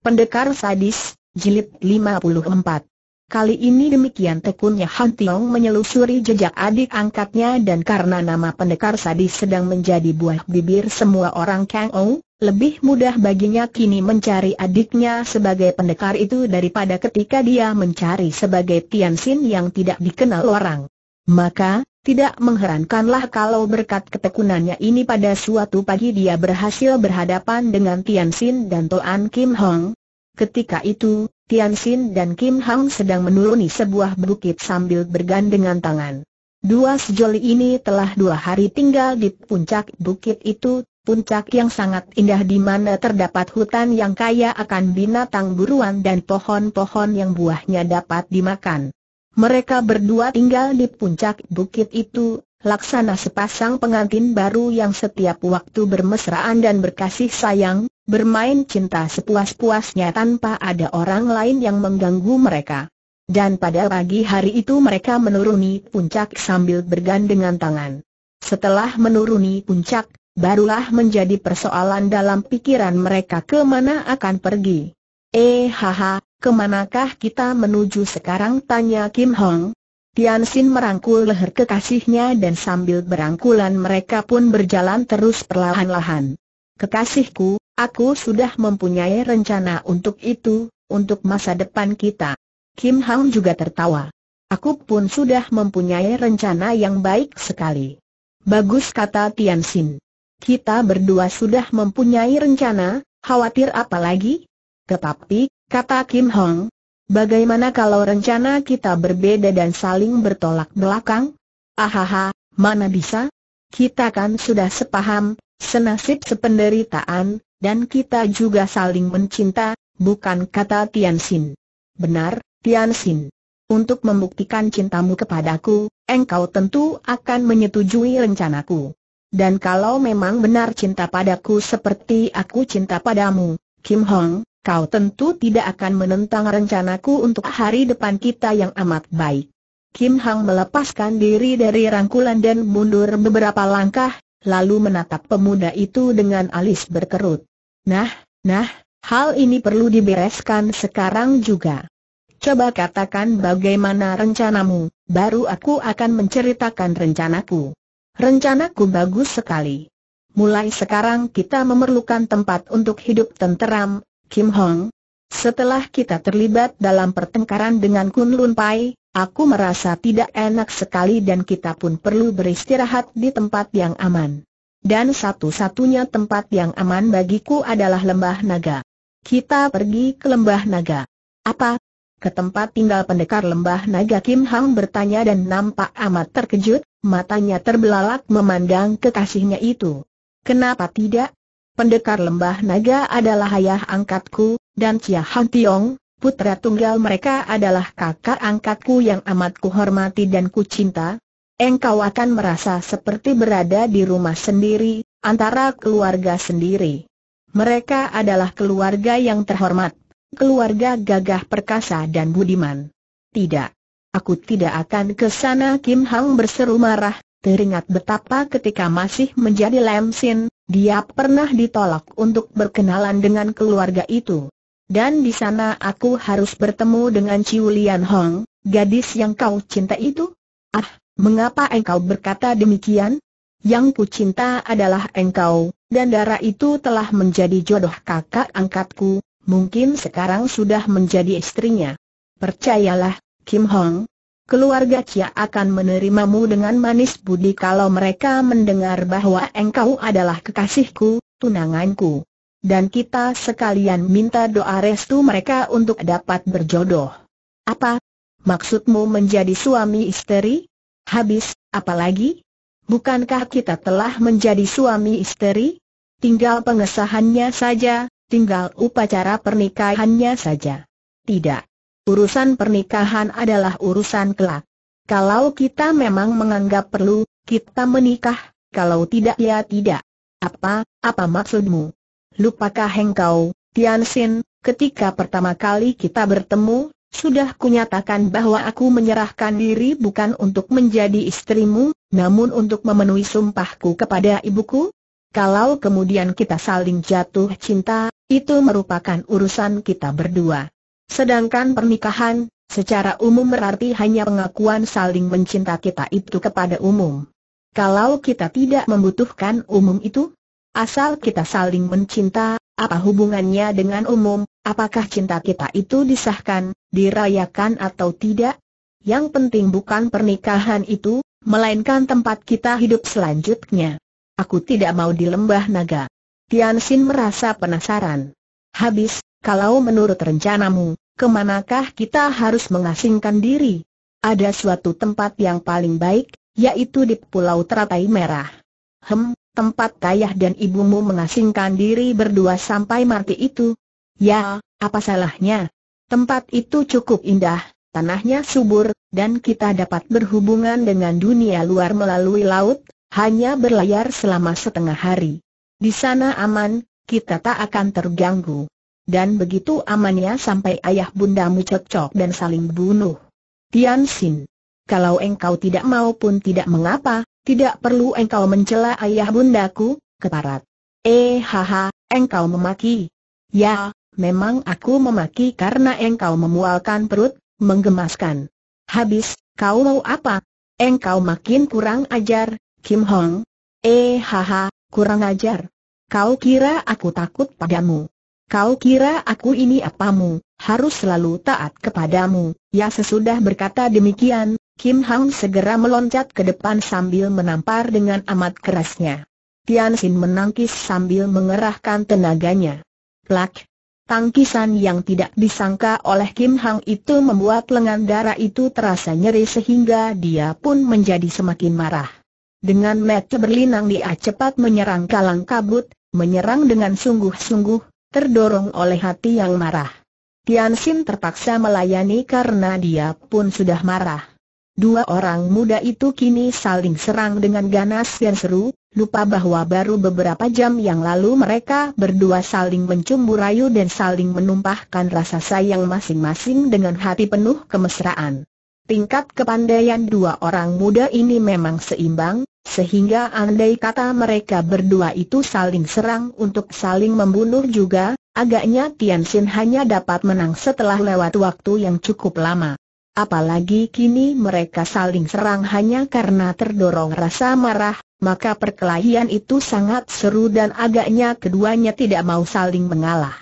Pendekar Sadis, Jilid 54 Kali ini demikian tekunnya Han Tiong menyelusuri jejak adik angkatnya dan karena nama pendekar sadis sedang menjadi buah bibir semua orang Kang Ou, lebih mudah baginya kini mencari adiknya sebagai pendekar itu daripada ketika dia mencari sebagai Tian Xin yang tidak dikenal orang. Maka, tidak mengherankanlah kalau berkat ketekunannya ini pada suatu pagi dia berhasil berhadapan dengan Tian Xin dan Toan Kim Hong. Ketika itu, Tian Xin dan Kim Hong sedang menuruni sebuah bukit sambil bergandengan tangan. Dua sejoli ini telah dua hari tinggal di puncak bukit itu, puncak yang sangat indah di mana terdapat hutan yang kaya akan binatang buruan dan pohon-pohon yang buahnya dapat dimakan. Mereka berdua tinggal di puncak bukit itu, laksana sepasang pengantin baru yang setiap waktu bermesraan dan berkasih sayang, bermain cinta sepuas-puasnya tanpa ada orang lain yang mengganggu mereka. Dan pada pagi hari itu mereka menuruni puncak sambil bergandengan tangan. Setelah menuruni puncak, barulah menjadi persoalan dalam pikiran mereka kemana akan pergi. Eh haha, Kemanakah kita menuju sekarang? Tanya Kim Hong. Tian Xin merangkul leher kekasihnya dan sambil berangkulan mereka pun berjalan terus perlahan-lahan. Kekasihku, aku sudah mempunyai rencana untuk itu, untuk masa depan kita. Kim Hong juga tertawa. Aku pun sudah mempunyai rencana yang baik sekali. Bagus kata Tian Xin. Kita berdua sudah mempunyai rencana, khawatir apa lagi? Tetapi, Kata Kim Hong, bagaimana kalau rencana kita berbeda dan saling bertolak belakang? Ahaha, mana bisa? Kita kan sudah sepaham, senasib sependeritaan, dan kita juga saling mencinta, bukan kata Tian Xin. Benar, Tian Xin. Untuk membuktikan cintamu kepadaku, engkau tentu akan menyetujui rencanaku. Dan kalau memang benar cinta padaku seperti aku cinta padamu, Kim Hong, kau tentu tidak akan menentang rencanaku untuk hari depan kita yang amat baik. Kim Hang melepaskan diri dari rangkulan dan mundur beberapa langkah, lalu menatap pemuda itu dengan alis berkerut. Nah, nah, hal ini perlu dibereskan sekarang juga. Coba katakan bagaimana rencanamu, baru aku akan menceritakan rencanaku. Rencanaku bagus sekali. Mulai sekarang kita memerlukan tempat untuk hidup tenteram, Kim Hong. Setelah kita terlibat dalam pertengkaran dengan Kun Lun Pai, aku merasa tidak enak sekali dan kita pun perlu beristirahat di tempat yang aman. Dan satu-satunya tempat yang aman bagiku adalah Lembah Naga. Kita pergi ke Lembah Naga. Apa? Ke tempat tinggal pendekar Lembah Naga Kim Hong bertanya dan nampak amat terkejut, matanya terbelalak memandang kekasihnya itu. Kenapa tidak? pendekar lembah naga adalah ayah angkatku, dan Cia Han Tiong, putra tunggal mereka adalah kakak angkatku yang amat kuhormati dan kucinta. Engkau akan merasa seperti berada di rumah sendiri, antara keluarga sendiri. Mereka adalah keluarga yang terhormat, keluarga gagah perkasa dan budiman. Tidak. Aku tidak akan ke sana Kim Hang berseru marah, teringat betapa ketika masih menjadi Lam Sin, dia pernah ditolak untuk berkenalan dengan keluarga itu. Dan di sana aku harus bertemu dengan Ciu Lian Hong, gadis yang kau cinta itu? Ah, mengapa engkau berkata demikian? Yang ku cinta adalah engkau, dan darah itu telah menjadi jodoh kakak angkatku, mungkin sekarang sudah menjadi istrinya. Percayalah, Kim Hong, keluarga Cia akan menerimamu dengan manis budi kalau mereka mendengar bahwa engkau adalah kekasihku, tunanganku. Dan kita sekalian minta doa restu mereka untuk dapat berjodoh. Apa? Maksudmu menjadi suami istri? Habis, apalagi? Bukankah kita telah menjadi suami istri? Tinggal pengesahannya saja, tinggal upacara pernikahannya saja. Tidak urusan pernikahan adalah urusan kelak. Kalau kita memang menganggap perlu, kita menikah, kalau tidak ya tidak. Apa, apa maksudmu? Lupakah engkau, Tiansin, ketika pertama kali kita bertemu, sudah kunyatakan bahwa aku menyerahkan diri bukan untuk menjadi istrimu, namun untuk memenuhi sumpahku kepada ibuku? Kalau kemudian kita saling jatuh cinta, itu merupakan urusan kita berdua. Sedangkan pernikahan, secara umum berarti hanya pengakuan saling mencinta kita itu kepada umum. Kalau kita tidak membutuhkan umum itu, asal kita saling mencinta, apa hubungannya dengan umum, apakah cinta kita itu disahkan, dirayakan atau tidak? Yang penting bukan pernikahan itu, melainkan tempat kita hidup selanjutnya. Aku tidak mau di lembah naga. Tian Xin merasa penasaran. Habis, kalau menurut rencanamu, kemanakah kita harus mengasingkan diri? Ada suatu tempat yang paling baik, yaitu di Pulau Teratai Merah. Hem, tempat ayah dan ibumu mengasingkan diri berdua sampai mati itu. Ya, apa salahnya? Tempat itu cukup indah, tanahnya subur, dan kita dapat berhubungan dengan dunia luar melalui laut, hanya berlayar selama setengah hari. Di sana aman, kita tak akan terganggu dan begitu amannya sampai ayah bundamu cekcok dan saling bunuh. Tian Xin, kalau engkau tidak mau pun tidak mengapa, tidak perlu engkau mencela ayah bundaku, keparat. Eh haha, engkau memaki. Ya, memang aku memaki karena engkau memualkan perut, menggemaskan. Habis, kau mau apa? Engkau makin kurang ajar, Kim Hong. Eh haha, kurang ajar. Kau kira aku takut padamu? Kau kira aku ini apamu, harus selalu taat kepadamu, ya sesudah berkata demikian, Kim Hang segera meloncat ke depan sambil menampar dengan amat kerasnya. Tian Xin menangkis sambil mengerahkan tenaganya. Plak! Tangkisan yang tidak disangka oleh Kim Hang itu membuat lengan darah itu terasa nyeri sehingga dia pun menjadi semakin marah. Dengan mata berlinang dia cepat menyerang kalang kabut, menyerang dengan sungguh-sungguh, terdorong oleh hati yang marah. Tian Xin terpaksa melayani karena dia pun sudah marah. Dua orang muda itu kini saling serang dengan ganas dan seru, lupa bahwa baru beberapa jam yang lalu mereka berdua saling mencumbu rayu dan saling menumpahkan rasa sayang masing-masing dengan hati penuh kemesraan. Tingkat kepandaian dua orang muda ini memang seimbang, sehingga andai kata mereka berdua itu saling serang untuk saling membunuh juga, agaknya Tian Xin hanya dapat menang setelah lewat waktu yang cukup lama. Apalagi kini mereka saling serang hanya karena terdorong rasa marah, maka perkelahian itu sangat seru dan agaknya keduanya tidak mau saling mengalah.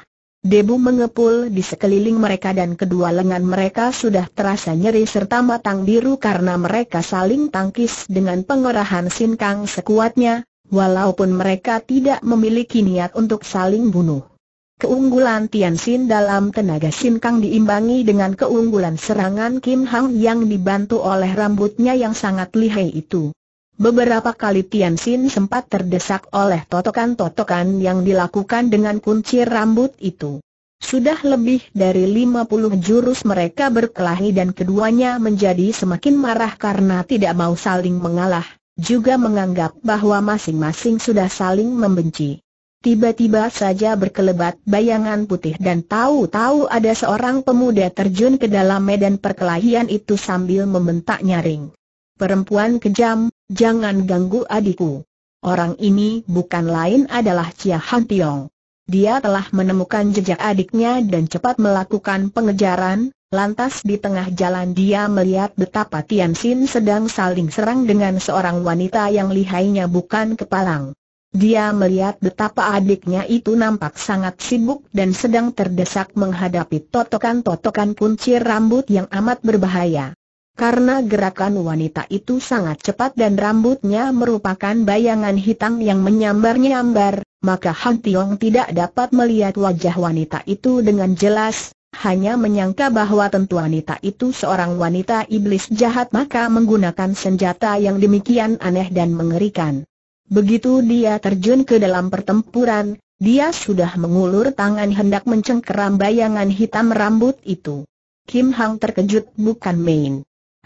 Debu mengepul di sekeliling mereka dan kedua lengan mereka sudah terasa nyeri serta matang biru karena mereka saling tangkis dengan pengorahan sinkang sekuatnya, walaupun mereka tidak memiliki niat untuk saling bunuh. Keunggulan Xin dalam tenaga sinkang diimbangi dengan keunggulan serangan Kim Hang yang dibantu oleh rambutnya yang sangat lihai itu. Beberapa kali Tian Xin sempat terdesak oleh totokan-totokan yang dilakukan dengan kunci rambut itu. Sudah lebih dari 50 jurus mereka berkelahi dan keduanya menjadi semakin marah karena tidak mau saling mengalah, juga menganggap bahwa masing-masing sudah saling membenci. Tiba-tiba saja berkelebat bayangan putih dan tahu-tahu ada seorang pemuda terjun ke dalam medan perkelahian itu sambil membentak nyaring. Perempuan kejam, jangan ganggu adikku. Orang ini bukan lain adalah Chia Han Tiong. Dia telah menemukan jejak adiknya dan cepat melakukan pengejaran, lantas di tengah jalan dia melihat betapa Tian Xin sedang saling serang dengan seorang wanita yang lihainya bukan kepalang. Dia melihat betapa adiknya itu nampak sangat sibuk dan sedang terdesak menghadapi totokan-totokan kuncir rambut yang amat berbahaya karena gerakan wanita itu sangat cepat dan rambutnya merupakan bayangan hitam yang menyambar-nyambar, maka Han Tiong tidak dapat melihat wajah wanita itu dengan jelas, hanya menyangka bahwa tentu wanita itu seorang wanita iblis jahat maka menggunakan senjata yang demikian aneh dan mengerikan. Begitu dia terjun ke dalam pertempuran, dia sudah mengulur tangan hendak mencengkeram bayangan hitam rambut itu. Kim Hang terkejut bukan main.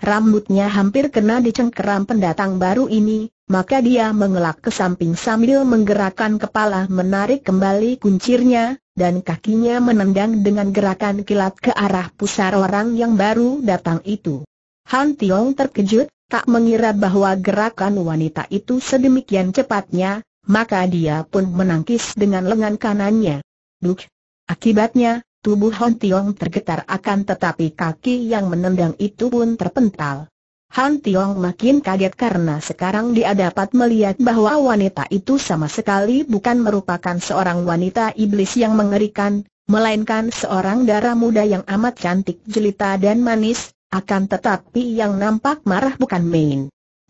Rambutnya hampir kena dicengkeram pendatang baru ini, maka dia mengelak ke samping sambil menggerakkan kepala menarik kembali kuncirnya, dan kakinya menendang dengan gerakan kilat ke arah pusar orang yang baru datang itu. Han Tiong terkejut, tak mengira bahwa gerakan wanita itu sedemikian cepatnya, maka dia pun menangkis dengan lengan kanannya. Duk! Akibatnya, Tubuh Han Tiong tergetar akan tetapi kaki yang menendang itu pun terpental. Han Tiong makin kaget karena sekarang dia dapat melihat bahwa wanita itu sama sekali bukan merupakan seorang wanita iblis yang mengerikan, melainkan seorang darah muda yang amat cantik jelita dan manis, akan tetapi yang nampak marah bukan main.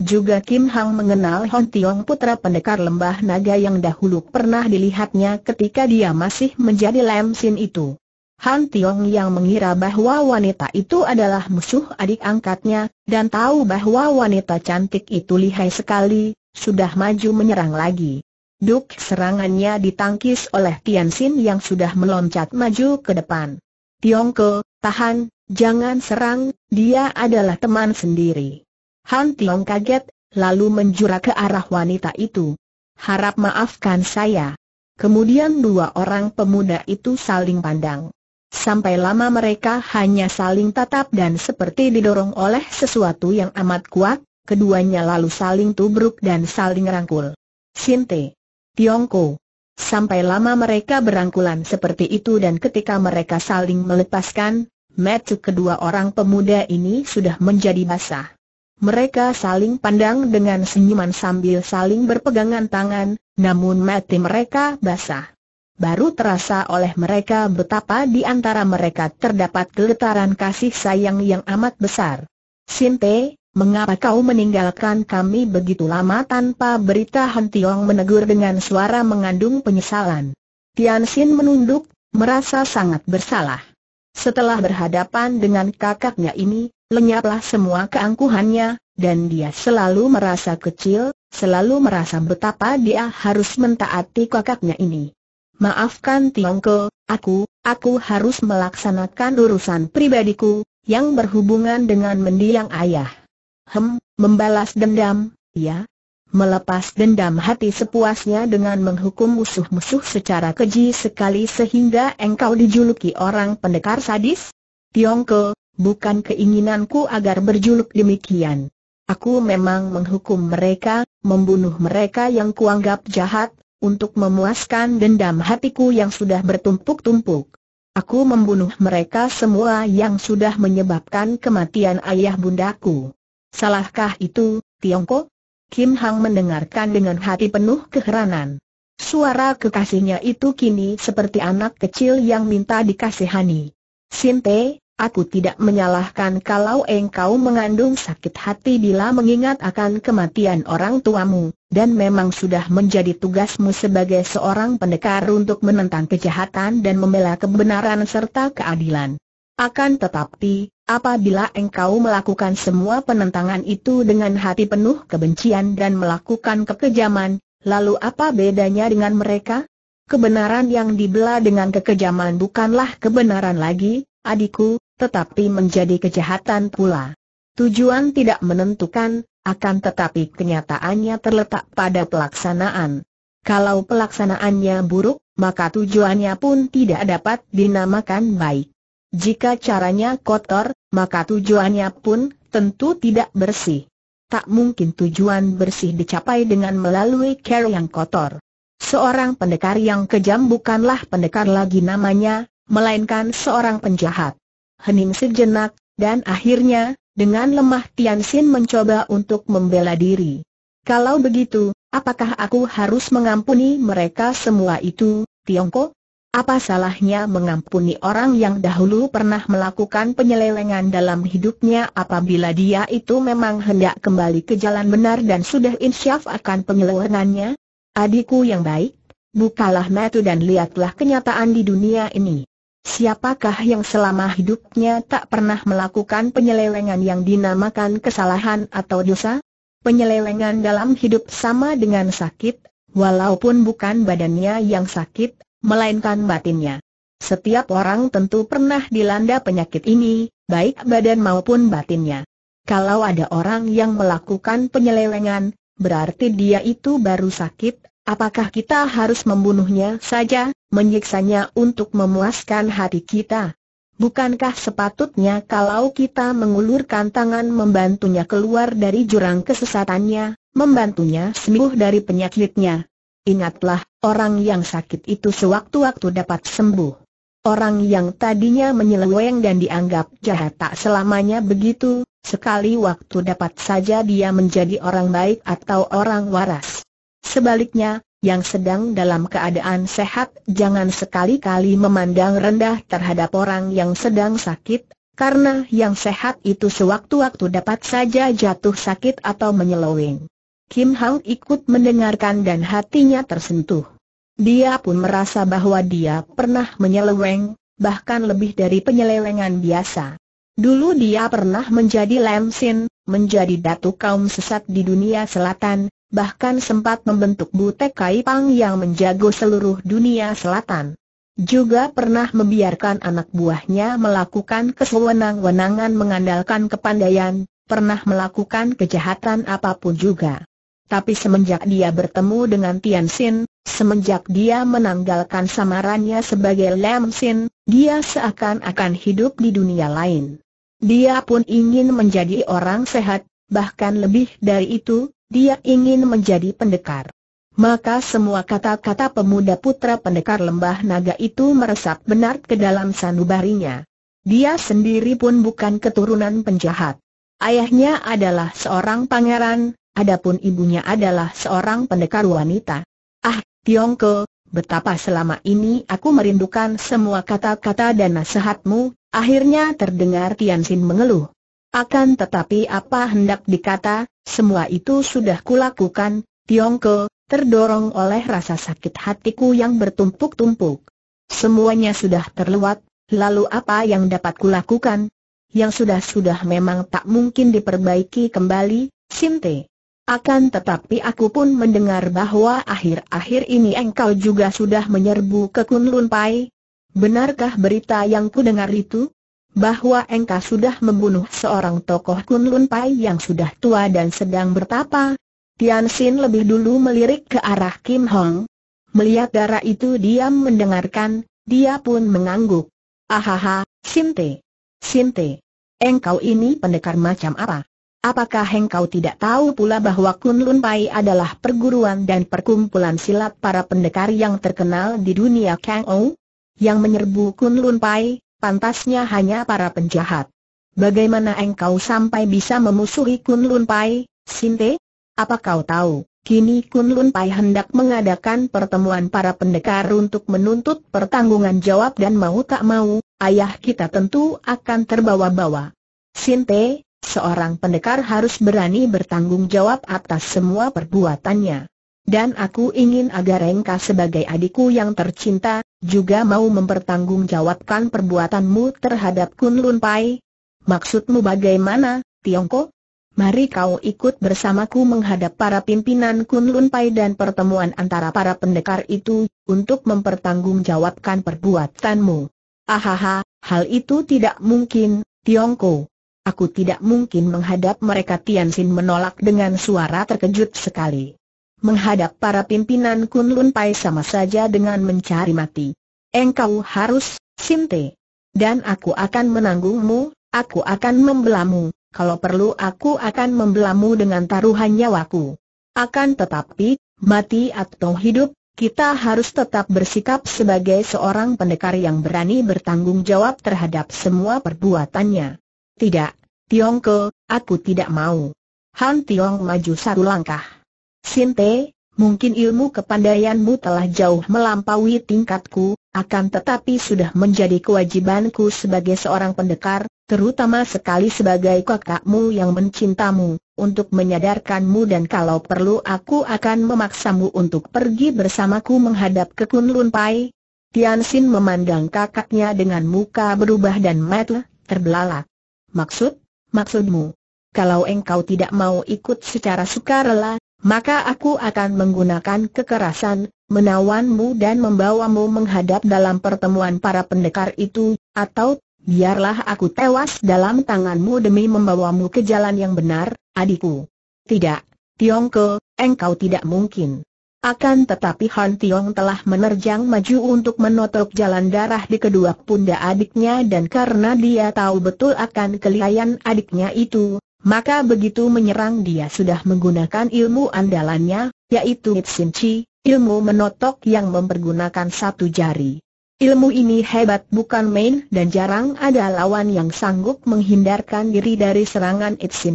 Juga Kim Hang mengenal Hon Tiong putra pendekar lembah naga yang dahulu pernah dilihatnya ketika dia masih menjadi Lam Sin itu. Han Tiong yang mengira bahwa wanita itu adalah musuh adik angkatnya, dan tahu bahwa wanita cantik itu lihai sekali, sudah maju menyerang lagi. Duk serangannya ditangkis oleh Tian Xin yang sudah meloncat maju ke depan. Tiong Ke, tahan, jangan serang, dia adalah teman sendiri. Han Tiong kaget, lalu menjura ke arah wanita itu. Harap maafkan saya. Kemudian dua orang pemuda itu saling pandang. Sampai lama mereka hanya saling tatap dan seperti didorong oleh sesuatu yang amat kuat, keduanya lalu saling tubruk dan saling rangkul. Sinte. Tiongko. Sampai lama mereka berangkulan seperti itu dan ketika mereka saling melepaskan, mata kedua orang pemuda ini sudah menjadi basah. Mereka saling pandang dengan senyuman sambil saling berpegangan tangan, namun mati mereka basah baru terasa oleh mereka betapa di antara mereka terdapat geletaran kasih sayang yang amat besar. Sinte, mengapa kau meninggalkan kami begitu lama tanpa berita Han Tiong menegur dengan suara mengandung penyesalan. Tian Xin menunduk, merasa sangat bersalah. Setelah berhadapan dengan kakaknya ini, lenyaplah semua keangkuhannya, dan dia selalu merasa kecil, selalu merasa betapa dia harus mentaati kakaknya ini. Maafkan Tiongko, aku, aku harus melaksanakan urusan pribadiku, yang berhubungan dengan mendiang ayah. Hem, membalas dendam, ya. Melepas dendam hati sepuasnya dengan menghukum musuh-musuh secara keji sekali sehingga engkau dijuluki orang pendekar sadis? Tiongko, bukan keinginanku agar berjuluk demikian. Aku memang menghukum mereka, membunuh mereka yang kuanggap jahat, untuk memuaskan dendam hatiku yang sudah bertumpuk-tumpuk. Aku membunuh mereka semua yang sudah menyebabkan kematian ayah bundaku. Salahkah itu, Tiongkok? Kim Hang mendengarkan dengan hati penuh keheranan. Suara kekasihnya itu kini seperti anak kecil yang minta dikasihani. Sinte, Aku tidak menyalahkan kalau engkau mengandung sakit hati bila mengingat akan kematian orang tuamu, dan memang sudah menjadi tugasmu sebagai seorang pendekar untuk menentang kejahatan dan membela kebenaran serta keadilan. Akan tetapi, apabila engkau melakukan semua penentangan itu dengan hati penuh kebencian dan melakukan kekejaman, lalu apa bedanya dengan mereka? Kebenaran yang dibela dengan kekejaman bukanlah kebenaran lagi, adikku, tetapi menjadi kejahatan pula. Tujuan tidak menentukan, akan tetapi kenyataannya terletak pada pelaksanaan. Kalau pelaksanaannya buruk, maka tujuannya pun tidak dapat dinamakan baik. Jika caranya kotor, maka tujuannya pun tentu tidak bersih. Tak mungkin tujuan bersih dicapai dengan melalui cara yang kotor. Seorang pendekar yang kejam bukanlah pendekar lagi namanya, melainkan seorang penjahat. Hening sejenak, dan akhirnya, dengan lemah Tian Xin mencoba untuk membela diri. Kalau begitu, apakah aku harus mengampuni mereka semua itu, Tiongkok? Apa salahnya mengampuni orang yang dahulu pernah melakukan penyelewengan dalam hidupnya apabila dia itu memang hendak kembali ke jalan benar dan sudah insyaf akan penyelewengannya? Adikku yang baik, bukalah metu dan lihatlah kenyataan di dunia ini. Siapakah yang selama hidupnya tak pernah melakukan penyelewengan yang dinamakan kesalahan atau dosa? Penyelewengan dalam hidup sama dengan sakit, walaupun bukan badannya yang sakit, melainkan batinnya. Setiap orang tentu pernah dilanda penyakit ini, baik badan maupun batinnya. Kalau ada orang yang melakukan penyelewengan, berarti dia itu baru sakit, Apakah kita harus membunuhnya saja, menyiksanya untuk memuaskan hati kita? Bukankah sepatutnya kalau kita mengulurkan tangan membantunya keluar dari jurang kesesatannya, membantunya sembuh dari penyakitnya? Ingatlah, orang yang sakit itu sewaktu-waktu dapat sembuh. Orang yang tadinya menyeleweng dan dianggap jahat tak selamanya begitu, sekali waktu dapat saja dia menjadi orang baik atau orang waras. Sebaliknya, yang sedang dalam keadaan sehat jangan sekali-kali memandang rendah terhadap orang yang sedang sakit, karena yang sehat itu sewaktu-waktu dapat saja jatuh sakit atau menyeloweng. Kim Hang ikut mendengarkan dan hatinya tersentuh. Dia pun merasa bahwa dia pernah menyeleweng, bahkan lebih dari penyelewengan biasa. Dulu dia pernah menjadi Lam Sin, menjadi datu kaum sesat di dunia selatan, bahkan sempat membentuk Butek Kaipang yang menjago seluruh dunia selatan. Juga pernah membiarkan anak buahnya melakukan kesewenang-wenangan mengandalkan kepandaian, pernah melakukan kejahatan apapun juga. Tapi semenjak dia bertemu dengan Tian Xin, semenjak dia menanggalkan samarannya sebagai Lam Xin, dia seakan-akan hidup di dunia lain. Dia pun ingin menjadi orang sehat, bahkan lebih dari itu, dia ingin menjadi pendekar. Maka semua kata-kata pemuda putra pendekar lembah naga itu meresap benar ke dalam sanubarinya. Dia sendiri pun bukan keturunan penjahat. Ayahnya adalah seorang pangeran, adapun ibunya adalah seorang pendekar wanita. Ah, Tiongko, betapa selama ini aku merindukan semua kata-kata dan nasihatmu, akhirnya terdengar Tianxin mengeluh. Akan tetapi apa hendak dikata, semua itu sudah kulakukan, Tiongko, terdorong oleh rasa sakit hatiku yang bertumpuk-tumpuk. Semuanya sudah terlewat, lalu apa yang dapat kulakukan? Yang sudah-sudah memang tak mungkin diperbaiki kembali, Sinte. Akan tetapi aku pun mendengar bahwa akhir-akhir ini engkau juga sudah menyerbu ke Kunlun Pai. Benarkah berita yang ku dengar itu? bahwa engkau sudah membunuh seorang tokoh Kunlun Pai yang sudah tua dan sedang bertapa. Tian Xin lebih dulu melirik ke arah Kim Hong. Melihat darah itu diam mendengarkan, dia pun mengangguk. Ahaha, Sinte. Sinte. Engkau ini pendekar macam apa? Apakah engkau tidak tahu pula bahwa Kunlun Pai adalah perguruan dan perkumpulan silat para pendekar yang terkenal di dunia Kang Ou? Yang menyerbu Kunlun Pai, pantasnya hanya para penjahat. Bagaimana engkau sampai bisa memusuhi Kun Lun Pai, Sinte? Apa kau tahu, kini Kun Lun Pai hendak mengadakan pertemuan para pendekar untuk menuntut pertanggungan jawab dan mau tak mau, ayah kita tentu akan terbawa-bawa. Sinte, seorang pendekar harus berani bertanggung jawab atas semua perbuatannya. Dan aku ingin agar engkau sebagai adikku yang tercinta, juga mau mempertanggungjawabkan perbuatanmu terhadap Kunlun Pai? Maksudmu bagaimana, Tiongko? Mari kau ikut bersamaku menghadap para pimpinan Kunlun Pai dan pertemuan antara para pendekar itu, untuk mempertanggungjawabkan perbuatanmu. Ahaha, hal itu tidak mungkin, Tiongko. Aku tidak mungkin menghadap mereka Tianxin menolak dengan suara terkejut sekali. Menghadap para pimpinan Kunlun Pai sama saja dengan mencari mati. Engkau harus, Sinte. Dan aku akan menanggungmu, aku akan membelamu, kalau perlu aku akan membelamu dengan taruhan nyawaku. Akan tetapi, mati atau hidup, kita harus tetap bersikap sebagai seorang pendekar yang berani bertanggung jawab terhadap semua perbuatannya. Tidak, Tiongko, aku tidak mau. Han Tiong maju satu langkah. Sinte, mungkin ilmu kepandaianmu telah jauh melampaui tingkatku, akan tetapi sudah menjadi kewajibanku sebagai seorang pendekar, terutama sekali sebagai kakakmu yang mencintamu, untuk menyadarkanmu dan kalau perlu aku akan memaksamu untuk pergi bersamaku menghadap ke Kunlun Pai. Tian Xin memandang kakaknya dengan muka berubah dan mata terbelalak. Maksud? Maksudmu? Kalau engkau tidak mau ikut secara sukarela, maka aku akan menggunakan kekerasan, menawanmu dan membawamu menghadap dalam pertemuan para pendekar itu, atau biarlah aku tewas dalam tanganmu demi membawamu ke jalan yang benar, adikku. Tidak, Ke, engkau tidak mungkin. Akan tetapi Han Tiong telah menerjang maju untuk menotok jalan darah di kedua pundak adiknya dan karena dia tahu betul akan kelihayan adiknya itu, maka begitu menyerang dia sudah menggunakan ilmu andalannya, yaitu Itsin ilmu menotok yang mempergunakan satu jari. Ilmu ini hebat bukan main dan jarang ada lawan yang sanggup menghindarkan diri dari serangan Itsin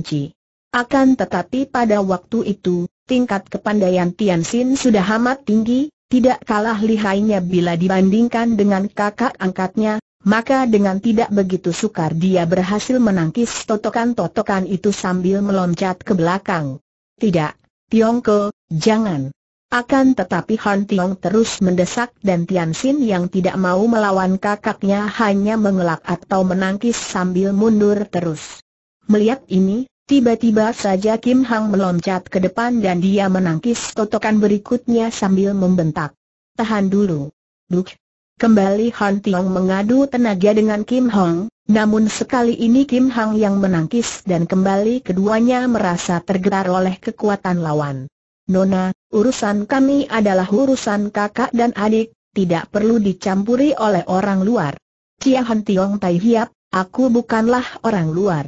Akan tetapi pada waktu itu, tingkat kepandaian Tian Xin sudah amat tinggi, tidak kalah lihainya bila dibandingkan dengan kakak angkatnya, maka dengan tidak begitu sukar dia berhasil menangkis totokan-totokan itu sambil meloncat ke belakang. Tidak, Tiongko, jangan. Akan tetapi Han Tiong terus mendesak dan Tian Xin yang tidak mau melawan kakaknya hanya mengelak atau menangkis sambil mundur terus. Melihat ini, tiba-tiba saja Kim Hang meloncat ke depan dan dia menangkis totokan berikutnya sambil membentak. Tahan dulu. Duk, Kembali Han Tiong mengadu tenaga dengan Kim Hong, namun sekali ini Kim Hong yang menangkis dan kembali keduanya merasa tergerak oleh kekuatan lawan. Nona, urusan kami adalah urusan kakak dan adik, tidak perlu dicampuri oleh orang luar. Cia Han Tiong Tai Hiap, aku bukanlah orang luar.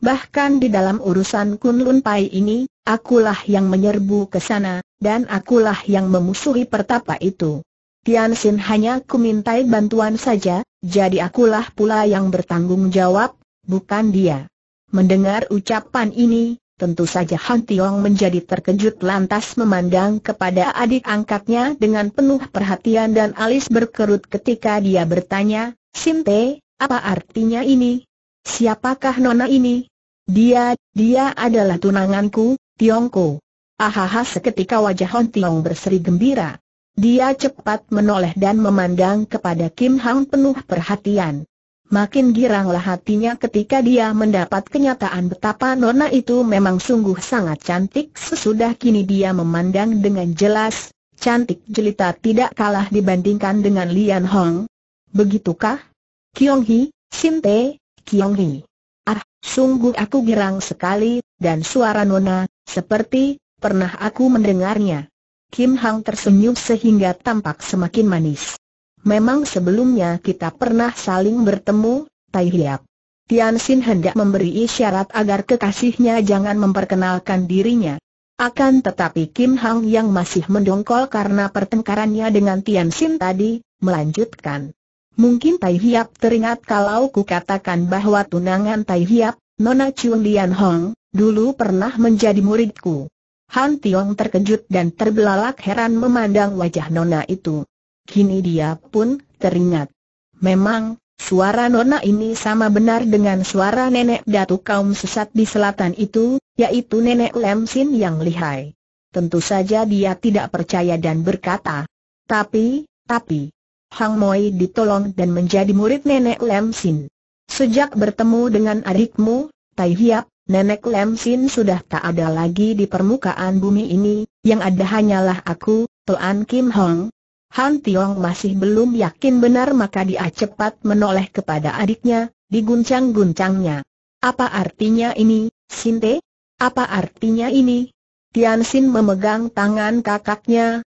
Bahkan di dalam urusan Kun Lun Pai ini, akulah yang menyerbu ke sana, dan akulah yang memusuhi pertapa itu. Tian Sin hanya kumintai bantuan saja, jadi akulah pula yang bertanggung jawab, bukan dia. Mendengar ucapan ini, tentu saja Han Tiong menjadi terkejut lantas memandang kepada adik angkatnya dengan penuh perhatian dan alis berkerut ketika dia bertanya, Te, apa artinya ini? Siapakah nona ini? Dia, dia adalah tunanganku, Tiongko. Ahaha seketika wajah Hon Tiong berseri gembira. Dia cepat menoleh dan memandang kepada Kim Hang penuh perhatian. Makin giranglah hatinya ketika dia mendapat kenyataan betapa nona itu memang sungguh sangat cantik sesudah kini dia memandang dengan jelas, cantik jelita tidak kalah dibandingkan dengan Lian Hong. Begitukah? Kiong Hee, Te, Kiong Hee. Ah, sungguh aku girang sekali, dan suara nona, seperti, pernah aku mendengarnya. Kim Hang tersenyum sehingga tampak semakin manis. Memang sebelumnya kita pernah saling bertemu, Tai Hiap. Tian Xin hendak memberi isyarat agar kekasihnya jangan memperkenalkan dirinya. Akan tetapi Kim Hang yang masih mendongkol karena pertengkarannya dengan Tian Xin tadi, melanjutkan. Mungkin Tai Hiap teringat kalau katakan bahwa tunangan Tai Hiap, Nona Chun Lian Hong, dulu pernah menjadi muridku. Han Tiong terkejut dan terbelalak heran memandang wajah Nona itu. Kini dia pun teringat. Memang, suara Nona ini sama benar dengan suara nenek datu kaum sesat di selatan itu, yaitu nenek Lem Sin yang lihai. Tentu saja dia tidak percaya dan berkata, tapi, tapi, Hang Moi ditolong dan menjadi murid nenek Lem Sin. Sejak bertemu dengan adikmu, Tai Hiap, Nenek Lem Sin sudah tak ada lagi di permukaan bumi ini, yang ada hanyalah aku, tuan Kim Hong. Han Tiong masih belum yakin benar maka dia cepat menoleh kepada adiknya, diguncang-guncangnya. Apa artinya ini, Sinte? Apa artinya ini? Tian Sin memegang tangan kakaknya,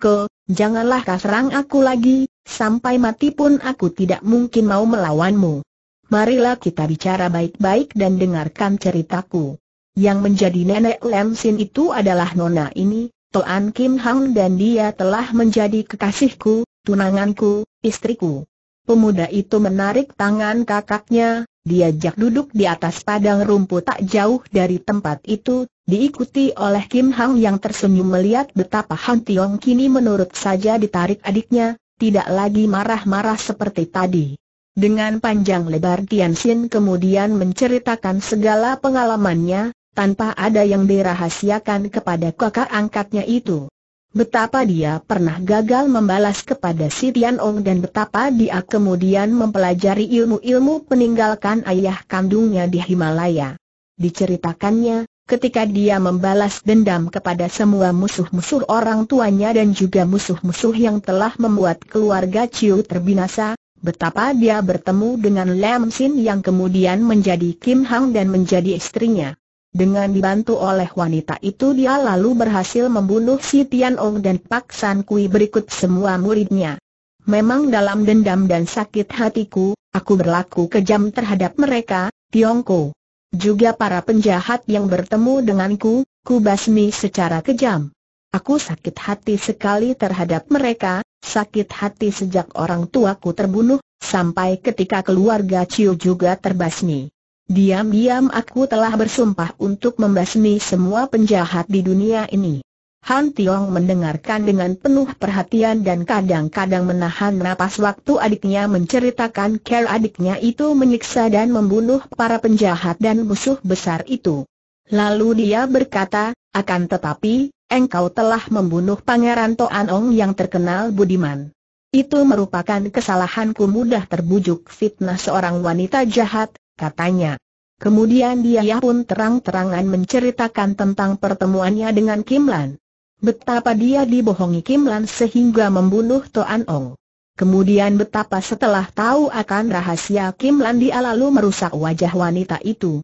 Ke, janganlah kau serang aku lagi, sampai mati pun aku tidak mungkin mau melawanmu marilah kita bicara baik-baik dan dengarkan ceritaku. Yang menjadi nenek Sin itu adalah nona ini, Toan Kim Hang dan dia telah menjadi kekasihku, tunanganku, istriku. Pemuda itu menarik tangan kakaknya, diajak duduk di atas padang rumput tak jauh dari tempat itu, diikuti oleh Kim Hang yang tersenyum melihat betapa Han Tiong kini menurut saja ditarik adiknya, tidak lagi marah-marah seperti tadi. Dengan panjang lebar Tian Xin kemudian menceritakan segala pengalamannya, tanpa ada yang dirahasiakan kepada kakak angkatnya itu. Betapa dia pernah gagal membalas kepada si Tian Ong dan betapa dia kemudian mempelajari ilmu-ilmu peninggalkan ayah kandungnya di Himalaya. Diceritakannya, ketika dia membalas dendam kepada semua musuh-musuh orang tuanya dan juga musuh-musuh yang telah membuat keluarga Ciu terbinasa, Betapa dia bertemu dengan Lam Sin yang kemudian menjadi Kim Hang dan menjadi istrinya. Dengan dibantu oleh wanita itu dia lalu berhasil membunuh si Tian Ong dan Pak San Kui berikut semua muridnya. Memang dalam dendam dan sakit hatiku, aku berlaku kejam terhadap mereka, Tiongko. Juga para penjahat yang bertemu denganku, ku basmi secara kejam. Aku sakit hati sekali terhadap mereka, Sakit hati sejak orang tuaku terbunuh, sampai ketika keluarga Ciu juga terbasmi. Diam-diam aku telah bersumpah untuk membasmi semua penjahat di dunia ini. Han Tiong mendengarkan dengan penuh perhatian dan kadang-kadang menahan napas waktu adiknya menceritakan care adiknya itu menyiksa dan membunuh para penjahat dan musuh besar itu. Lalu dia berkata, akan tetapi, engkau telah membunuh Pangeran Toanong yang terkenal budiman. Itu merupakan kesalahanku mudah terbujuk fitnah seorang wanita jahat, katanya. Kemudian dia pun terang-terangan menceritakan tentang pertemuannya dengan Kim Lan. Betapa dia dibohongi Kim Lan sehingga membunuh Ong. Kemudian betapa setelah tahu akan rahasia Kim Lan dia lalu merusak wajah wanita itu.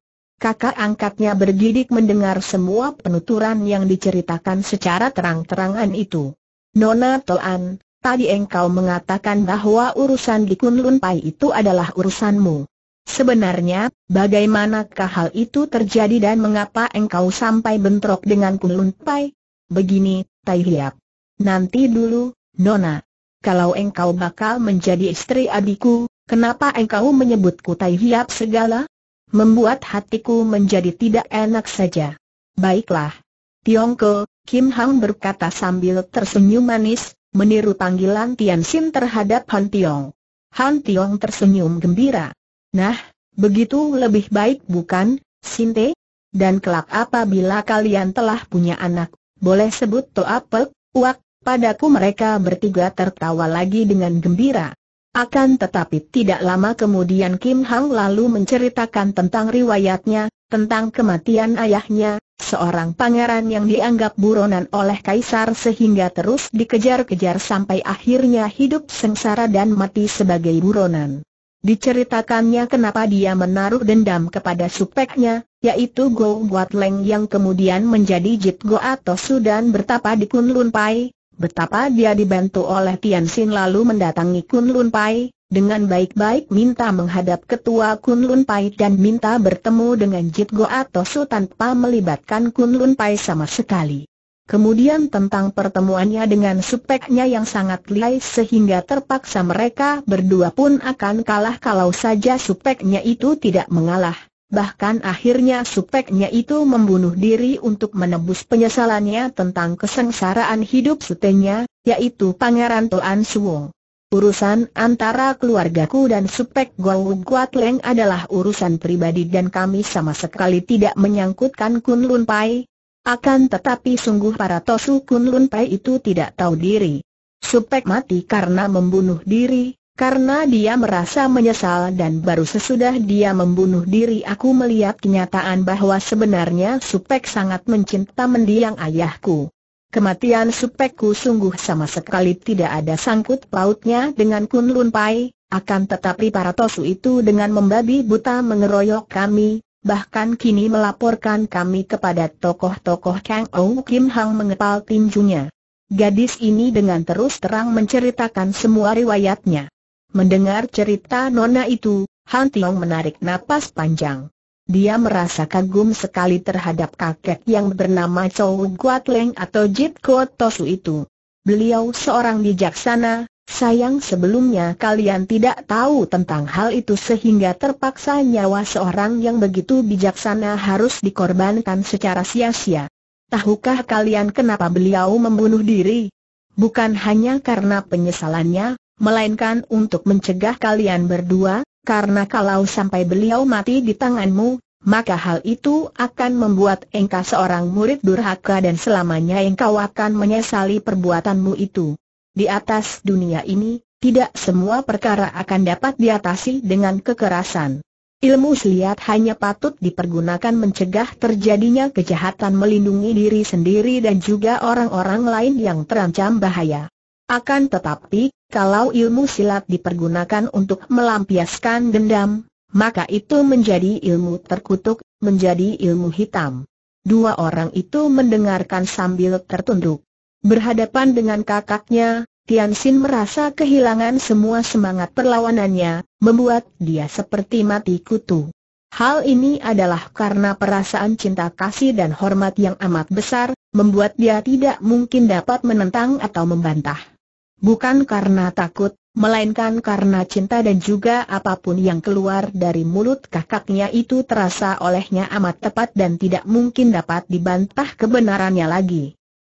Kakak angkatnya bergidik mendengar semua penuturan yang diceritakan secara terang-terangan itu. Nona Toan, tadi engkau mengatakan bahwa urusan di Kunlun Pai itu adalah urusanmu. Sebenarnya, bagaimanakah hal itu terjadi dan mengapa engkau sampai bentrok dengan Kunlun Pai? Begini, Tai Hiap. Nanti dulu, Nona. Kalau engkau bakal menjadi istri adikku, kenapa engkau menyebutku Tai Hiap segala? Membuat hatiku menjadi tidak enak saja. Baiklah. Tiongko, Kim Hang berkata sambil tersenyum manis, meniru panggilan Tian Xin terhadap Han Tiong. Han Tiong tersenyum gembira. Nah, begitu lebih baik bukan, Sinte? Dan kelak apabila kalian telah punya anak, boleh sebut Toapek, Uak, padaku mereka bertiga tertawa lagi dengan gembira. Akan tetapi tidak lama kemudian Kim Hang lalu menceritakan tentang riwayatnya, tentang kematian ayahnya, seorang pangeran yang dianggap buronan oleh kaisar sehingga terus dikejar-kejar sampai akhirnya hidup sengsara dan mati sebagai buronan. Diceritakannya kenapa dia menaruh dendam kepada supeknya, yaitu Go Guat Leng yang kemudian menjadi Jit Go atau Sudan bertapa di Kunlun Pai, Betapa dia dibantu oleh Tian Xin lalu mendatangi Kun Lun Pai, dengan baik-baik minta menghadap ketua Kun Lun Pai dan minta bertemu dengan Jit Go atau Atosu tanpa melibatkan Kun Lun Pai sama sekali. Kemudian tentang pertemuannya dengan supeknya yang sangat lihai sehingga terpaksa mereka berdua pun akan kalah kalau saja supeknya itu tidak mengalah bahkan akhirnya supeknya itu membunuh diri untuk menebus penyesalannya tentang kesengsaraan hidup sutenya, yaitu Pangeran Toan Suo. Urusan antara keluargaku dan Supek Gou Guat Leng adalah urusan pribadi dan kami sama sekali tidak menyangkutkan Kun Lun Pai. Akan tetapi sungguh para Tosu Kun Lun Pai itu tidak tahu diri. Supek mati karena membunuh diri, karena dia merasa menyesal dan baru sesudah dia membunuh diri aku melihat kenyataan bahwa sebenarnya Supek sangat mencinta mendiang ayahku. Kematian Supekku sungguh sama sekali tidak ada sangkut pautnya dengan Kunlun Pai, akan tetapi para tosu itu dengan membabi buta mengeroyok kami, bahkan kini melaporkan kami kepada tokoh-tokoh Kang Ou Kim Hang mengepal tinjunya. Gadis ini dengan terus terang menceritakan semua riwayatnya. Mendengar cerita Nona itu, Han Tiong menarik napas panjang. Dia merasa kagum sekali terhadap kakek yang bernama Chow Guat Leng atau Jit Kuo Tosu itu. Beliau seorang bijaksana, sayang sebelumnya kalian tidak tahu tentang hal itu sehingga terpaksa nyawa seorang yang begitu bijaksana harus dikorbankan secara sia-sia. Tahukah kalian kenapa beliau membunuh diri? Bukan hanya karena penyesalannya, melainkan untuk mencegah kalian berdua, karena kalau sampai beliau mati di tanganmu, maka hal itu akan membuat engkau seorang murid durhaka dan selamanya engkau akan menyesali perbuatanmu itu. Di atas dunia ini, tidak semua perkara akan dapat diatasi dengan kekerasan. Ilmu siliat hanya patut dipergunakan mencegah terjadinya kejahatan melindungi diri sendiri dan juga orang-orang lain yang terancam bahaya. Akan tetapi, kalau ilmu silat dipergunakan untuk melampiaskan dendam, maka itu menjadi ilmu terkutuk, menjadi ilmu hitam. Dua orang itu mendengarkan sambil tertunduk. Berhadapan dengan kakaknya, Tian Xin merasa kehilangan semua semangat perlawanannya, membuat dia seperti mati kutu. Hal ini adalah karena perasaan cinta kasih dan hormat yang amat besar, membuat dia tidak mungkin dapat menentang atau membantah. Bukan karena takut, melainkan karena cinta dan juga apapun yang keluar dari mulut kakaknya itu terasa olehnya amat tepat dan tidak mungkin dapat dibantah kebenarannya lagi.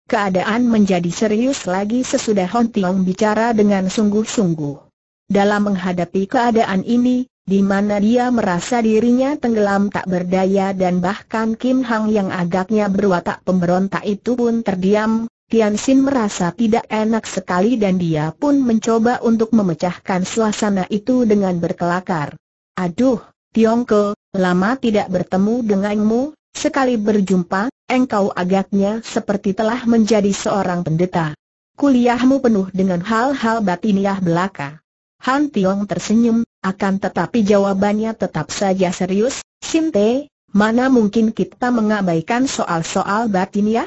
Keadaan menjadi serius lagi sesudah Hon Tiong bicara dengan sungguh-sungguh. Dalam menghadapi keadaan ini, di mana dia merasa dirinya tenggelam tak berdaya dan bahkan Kim Hang yang agaknya berwatak pemberontak itu pun terdiam, Tian Xin merasa tidak enak sekali dan dia pun mencoba untuk memecahkan suasana itu dengan berkelakar. Aduh, Tiongke, lama tidak bertemu denganmu, sekali berjumpa, engkau agaknya seperti telah menjadi seorang pendeta. Kuliahmu penuh dengan hal-hal batiniah belaka. Han Tiong tersenyum, akan tetapi jawabannya tetap saja serius, Sinte, mana mungkin kita mengabaikan soal-soal batiniah?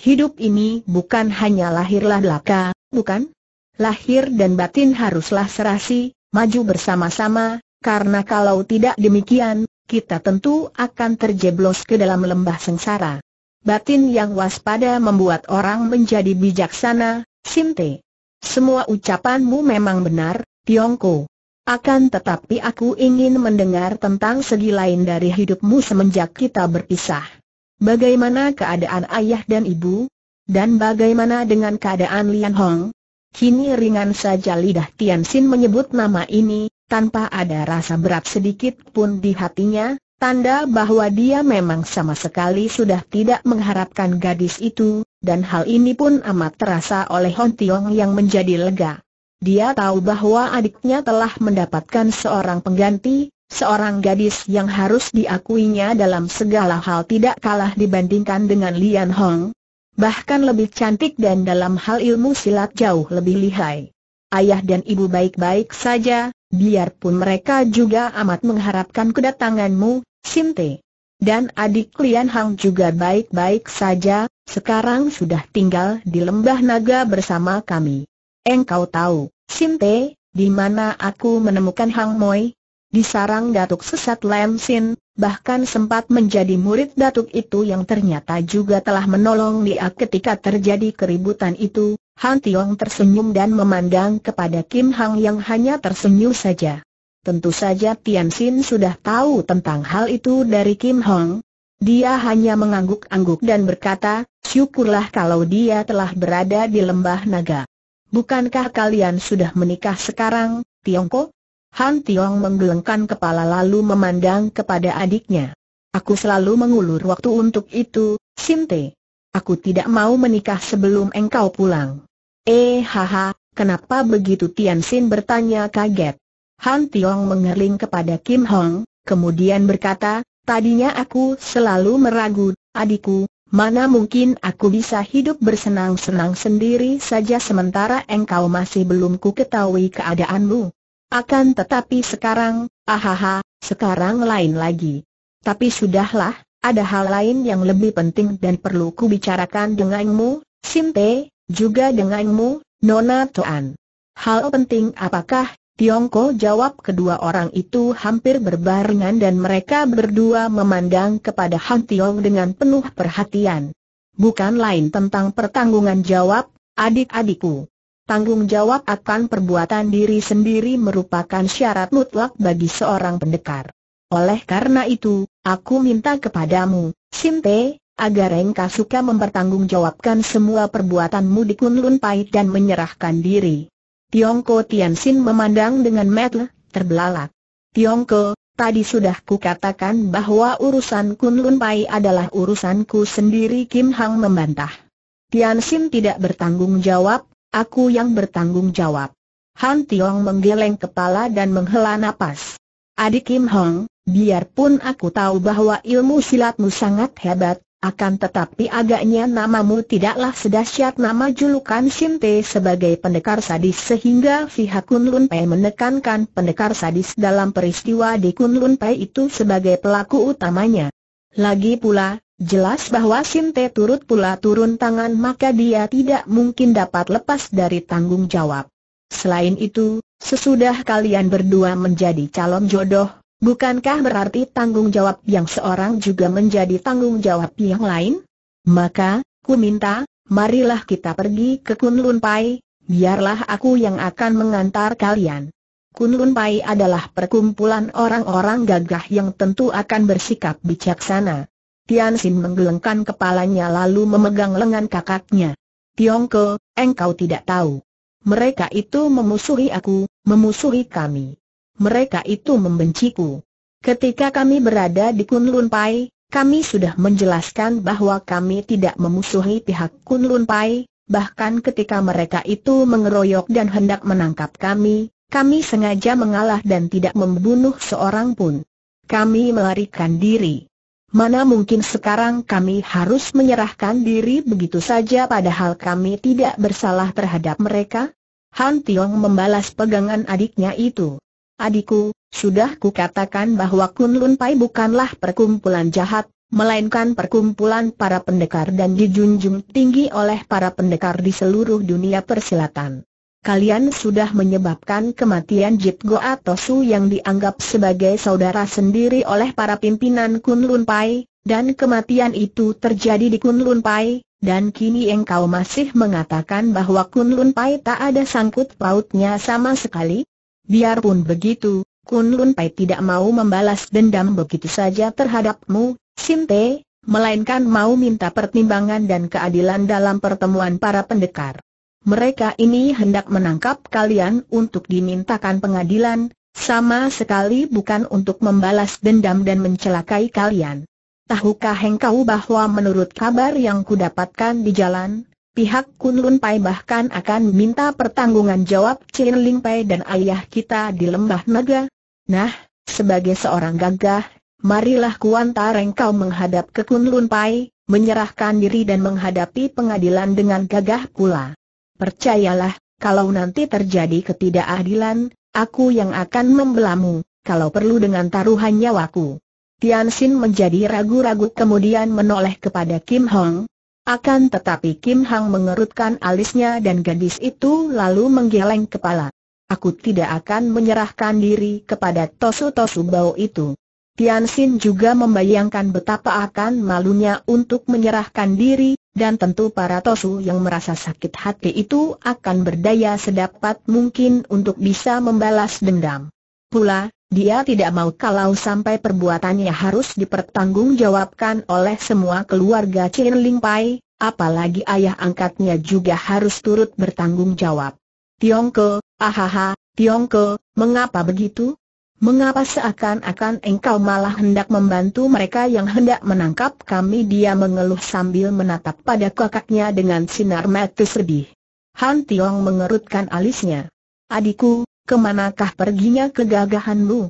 Hidup ini bukan hanya lahirlah belaka, bukan? Lahir dan batin haruslah serasi, maju bersama-sama, karena kalau tidak demikian, kita tentu akan terjeblos ke dalam lembah sengsara. Batin yang waspada membuat orang menjadi bijaksana, Simte. Semua ucapanmu memang benar, Tiongko. Akan tetapi aku ingin mendengar tentang segi lain dari hidupmu semenjak kita berpisah. Bagaimana keadaan ayah dan ibu? Dan bagaimana dengan keadaan Lian Hong? Kini ringan saja lidah Tian Xin menyebut nama ini, tanpa ada rasa berat sedikit pun di hatinya, tanda bahwa dia memang sama sekali sudah tidak mengharapkan gadis itu, dan hal ini pun amat terasa oleh Hong Tiong yang menjadi lega. Dia tahu bahwa adiknya telah mendapatkan seorang pengganti, Seorang gadis yang harus diakuinya dalam segala hal tidak kalah dibandingkan dengan Lian Hong. Bahkan lebih cantik dan dalam hal ilmu silat jauh lebih lihai. Ayah dan ibu baik-baik saja, biarpun mereka juga amat mengharapkan kedatanganmu, Sinte. Dan adik Lian Hong juga baik-baik saja, sekarang sudah tinggal di lembah naga bersama kami. Engkau tahu, Sinte, di mana aku menemukan Hang Moi? di sarang Datuk Sesat Lemsin, bahkan sempat menjadi murid Datuk itu yang ternyata juga telah menolong dia ketika terjadi keributan itu, Han Tiong tersenyum dan memandang kepada Kim Hang yang hanya tersenyum saja. Tentu saja Tian Sin sudah tahu tentang hal itu dari Kim Hong. Dia hanya mengangguk-angguk dan berkata, syukurlah kalau dia telah berada di lembah naga. Bukankah kalian sudah menikah sekarang, Tiongko? Han Tiong menggelengkan kepala lalu memandang kepada adiknya. Aku selalu mengulur waktu untuk itu, Sinte. Aku tidak mau menikah sebelum engkau pulang. Eh haha, kenapa begitu Tian Xin bertanya kaget. Han Tiong mengerling kepada Kim Hong, kemudian berkata, tadinya aku selalu meragu, adikku, Mana mungkin aku bisa hidup bersenang-senang sendiri saja sementara engkau masih belum ku ketahui keadaanmu. Akan tetapi sekarang, ahaha, sekarang lain lagi. Tapi sudahlah, ada hal lain yang lebih penting dan perlu ku bicarakan denganmu, Sinte, juga denganmu, Nona Toan. Hal penting apakah? Tiongko jawab kedua orang itu hampir berbarengan dan mereka berdua memandang kepada Han Tiong dengan penuh perhatian. Bukan lain tentang pertanggungan jawab, adik-adikku. Tanggung jawab akan perbuatan diri sendiri merupakan syarat mutlak bagi seorang pendekar. Oleh karena itu, aku minta kepadamu, Sinte, agar engkau suka mempertanggungjawabkan semua perbuatanmu di Kunlun Pai dan menyerahkan diri. Tiongko Tianxin memandang dengan metel, terbelalak. Tiongko, Tadi sudah kukatakan bahwa urusan Kunlun Pai adalah urusanku sendiri Kim Hang membantah. Tian tidak bertanggung jawab, Aku yang bertanggung jawab. Han Tiong menggeleng kepala dan menghela nafas. Adik Kim Hong, biarpun aku tahu bahwa ilmu silatmu sangat hebat, akan tetapi agaknya namamu tidaklah sedahsyat nama julukan Shinte sebagai pendekar sadis sehingga pihak Lun Pei menekankan pendekar sadis dalam peristiwa di Kun Lun Pei itu sebagai pelaku utamanya. Lagi pula, Jelas bahwa Sinte turut pula turun tangan maka dia tidak mungkin dapat lepas dari tanggung jawab. Selain itu, sesudah kalian berdua menjadi calon jodoh, bukankah berarti tanggung jawab yang seorang juga menjadi tanggung jawab yang lain? Maka, ku minta, marilah kita pergi ke Kunlun Pai, biarlah aku yang akan mengantar kalian. Kunlun Pai adalah perkumpulan orang-orang gagah yang tentu akan bersikap bijaksana. Tian Xin menggelengkan kepalanya lalu memegang lengan kakaknya. Ke, engkau tidak tahu. Mereka itu memusuhi aku, memusuhi kami. Mereka itu membenciku. Ketika kami berada di Kunlun Pai, kami sudah menjelaskan bahwa kami tidak memusuhi pihak Kunlun Pai, bahkan ketika mereka itu mengeroyok dan hendak menangkap kami, kami sengaja mengalah dan tidak membunuh seorang pun. Kami melarikan diri. Mana mungkin sekarang kami harus menyerahkan diri begitu saja padahal kami tidak bersalah terhadap mereka? Han Tiong membalas pegangan adiknya itu. Adikku, sudah kukatakan bahwa Kunlun Pai bukanlah perkumpulan jahat, melainkan perkumpulan para pendekar dan dijunjung tinggi oleh para pendekar di seluruh dunia persilatan kalian sudah menyebabkan kematian Jit Goa Tosu yang dianggap sebagai saudara sendiri oleh para pimpinan Kunlun Pai, dan kematian itu terjadi di Kunlun Pai, dan kini engkau masih mengatakan bahwa Kunlun Pai tak ada sangkut pautnya sama sekali? Biarpun begitu, Kunlun Pai tidak mau membalas dendam begitu saja terhadapmu, Sinte, melainkan mau minta pertimbangan dan keadilan dalam pertemuan para pendekar mereka ini hendak menangkap kalian untuk dimintakan pengadilan, sama sekali bukan untuk membalas dendam dan mencelakai kalian. Tahukah engkau bahwa menurut kabar yang kudapatkan di jalan, pihak Kunlun Pai bahkan akan minta pertanggungan jawab Chin Ling Pai dan ayah kita di Lembah Naga? Nah, sebagai seorang gagah, marilah kuantar engkau menghadap ke Kunlun Pai, menyerahkan diri dan menghadapi pengadilan dengan gagah pula. Percayalah, kalau nanti terjadi ketidakadilan, aku yang akan membelamu, kalau perlu dengan taruhan nyawaku. Tian Xin menjadi ragu-ragu kemudian menoleh kepada Kim Hong. Akan tetapi Kim Hong mengerutkan alisnya dan gadis itu lalu menggeleng kepala. Aku tidak akan menyerahkan diri kepada tosu-tosu bau itu. Tian Xin juga membayangkan betapa akan malunya untuk menyerahkan diri, dan tentu para tosu yang merasa sakit hati itu akan berdaya sedapat mungkin untuk bisa membalas dendam. Pula, dia tidak mau kalau sampai perbuatannya harus dipertanggungjawabkan oleh semua keluarga Chin Ling Pai, apalagi ayah angkatnya juga harus turut bertanggung jawab. Tiongko, ahaha, Tiongko, mengapa begitu? Mengapa seakan-akan engkau malah hendak membantu mereka yang hendak menangkap kami dia mengeluh sambil menatap pada kakaknya dengan sinar mata sedih. Han Tiong mengerutkan alisnya. Adikku, kemanakah perginya kegagahanmu?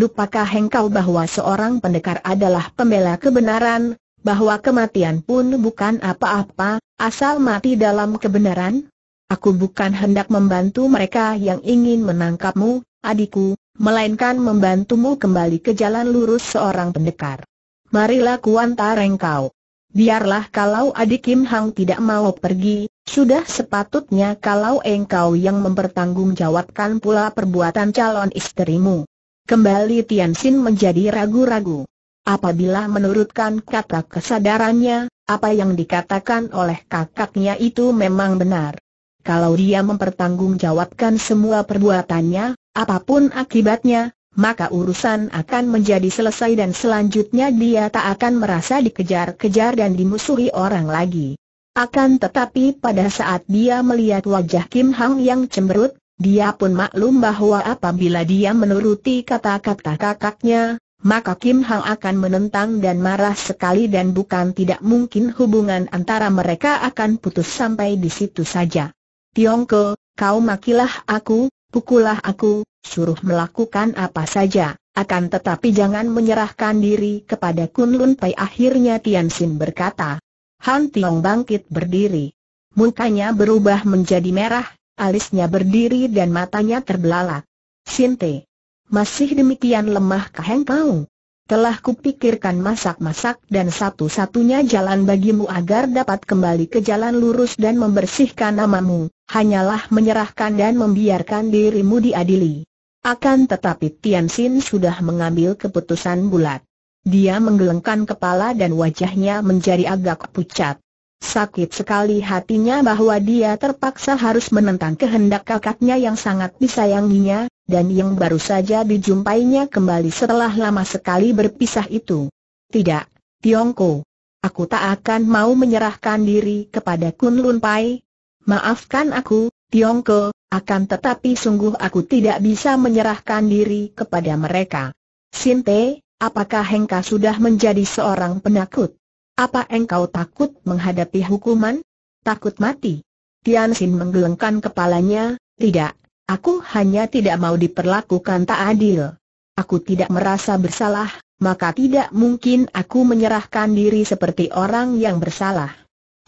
Lupakah engkau bahwa seorang pendekar adalah pembela kebenaran, bahwa kematian pun bukan apa-apa, asal mati dalam kebenaran? Aku bukan hendak membantu mereka yang ingin menangkapmu, adikku, melainkan membantumu kembali ke jalan lurus seorang pendekar. Marilah kuantar engkau. Biarlah kalau adik Kim Hang tidak mau pergi, sudah sepatutnya kalau engkau yang mempertanggungjawabkan pula perbuatan calon istrimu. Kembali Tian Xin menjadi ragu-ragu. Apabila menurutkan kata kesadarannya, apa yang dikatakan oleh kakaknya itu memang benar. Kalau dia mempertanggungjawabkan semua perbuatannya, Apapun akibatnya, maka urusan akan menjadi selesai dan selanjutnya dia tak akan merasa dikejar-kejar dan dimusuhi orang lagi. Akan tetapi pada saat dia melihat wajah Kim Hang yang cemberut, dia pun maklum bahwa apabila dia menuruti kata-kata kakaknya, maka Kim Hang akan menentang dan marah sekali dan bukan tidak mungkin hubungan antara mereka akan putus sampai di situ saja. Tiongko, kau makilah aku, pukullah aku, suruh melakukan apa saja, akan tetapi jangan menyerahkan diri kepada Kunlun Pai akhirnya Tian Xin berkata. Han Tiong bangkit berdiri. Mukanya berubah menjadi merah, alisnya berdiri dan matanya terbelalak. Sinte. Masih demikian lemahkah Heng Kau? Telah kupikirkan masak-masak dan satu-satunya jalan bagimu agar dapat kembali ke jalan lurus dan membersihkan namamu, hanyalah menyerahkan dan membiarkan dirimu diadili. Akan tetapi Tian Xin sudah mengambil keputusan bulat. Dia menggelengkan kepala dan wajahnya menjadi agak pucat. Sakit sekali hatinya bahwa dia terpaksa harus menentang kehendak kakaknya yang sangat disayanginya, dan yang baru saja dijumpainya kembali setelah lama sekali berpisah itu. Tidak, Tiongko. Aku tak akan mau menyerahkan diri kepada Kun Lun Pai. Maafkan aku, Tiongko, akan tetapi sungguh aku tidak bisa menyerahkan diri kepada mereka. Sinte, apakah Hengka sudah menjadi seorang penakut? Apa engkau takut menghadapi hukuman? Takut mati? Tian Xin menggelengkan kepalanya, tidak, Aku hanya tidak mau diperlakukan tak adil. Aku tidak merasa bersalah, maka tidak mungkin aku menyerahkan diri seperti orang yang bersalah.